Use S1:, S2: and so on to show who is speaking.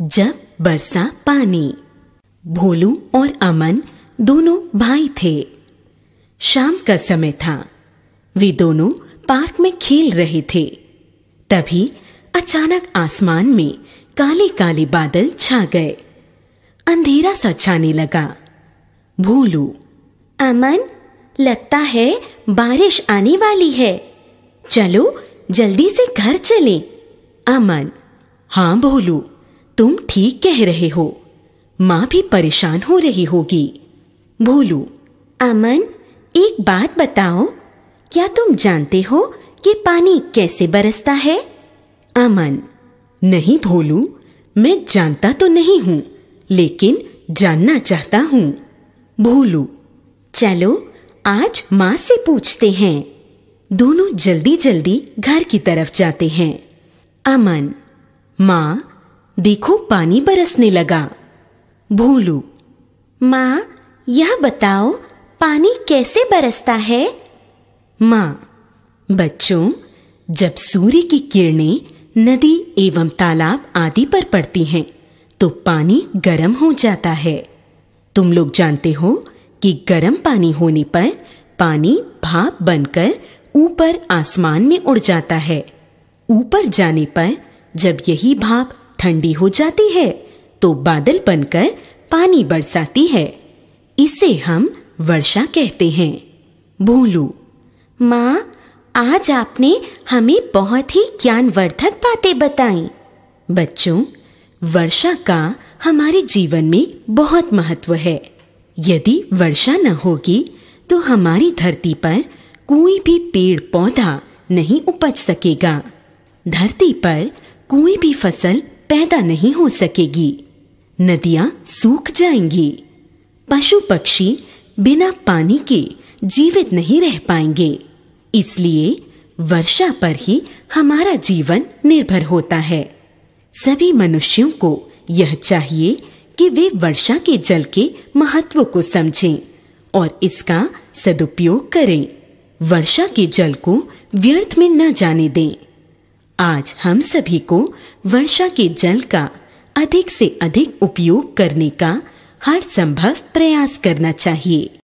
S1: जब बरसा पानी भोलू और अमन दोनों भाई थे शाम का समय था वे दोनों पार्क में खेल रहे थे तभी अचानक आसमान में काले काले बादल छा गए अंधेरा सा छाने लगा भोलू अमन लगता है बारिश आने वाली है चलो जल्दी से घर चले अमन हाँ भोलू तुम ठीक कह रहे हो माँ भी परेशान हो रही होगी भोलू अमन एक बात बताओ क्या तुम जानते हो कि पानी कैसे बरसता है अमन नहीं भोलू मैं जानता तो नहीं हूँ लेकिन जानना चाहता हूँ भोलू चलो आज माँ से पूछते हैं दोनों जल्दी जल्दी घर की तरफ जाते हैं अमन माँ देखो पानी बरसने लगा भोलू माँ यह बताओ पानी कैसे बरसता है माँ बच्चों जब सूर्य की किरणें नदी एवं तालाब आदि पर पड़ती हैं तो पानी गर्म हो जाता है तुम लोग जानते हो कि गर्म पानी होने पर पानी भाप बनकर ऊपर आसमान में उड़ जाता है ऊपर जाने पर जब यही भाप ठंडी हो जाती है तो बादल बनकर पानी बरसाती है इसे हम वर्षा कहते हैं भूलू माँ आज आपने हमें बहुत ही ज्ञानवर्धक बातें बताई बच्चों वर्षा का हमारे जीवन में बहुत महत्व है यदि वर्षा न होगी तो हमारी धरती पर कोई भी पेड़ पौधा नहीं उपज सकेगा धरती पर कोई भी फसल पैदा नहीं हो सकेगी नदियां सूख जाएंगी पशु पक्षी बिना पानी के जीवित नहीं रह पाएंगे इसलिए वर्षा पर ही हमारा जीवन निर्भर होता है सभी मनुष्यों को यह चाहिए कि वे वर्षा के जल के महत्व को समझें और इसका सदुपयोग करें वर्षा के जल को व्यर्थ में न जाने दें आज हम सभी को वर्षा के जल का अधिक से अधिक उपयोग करने का हर संभव प्रयास करना चाहिए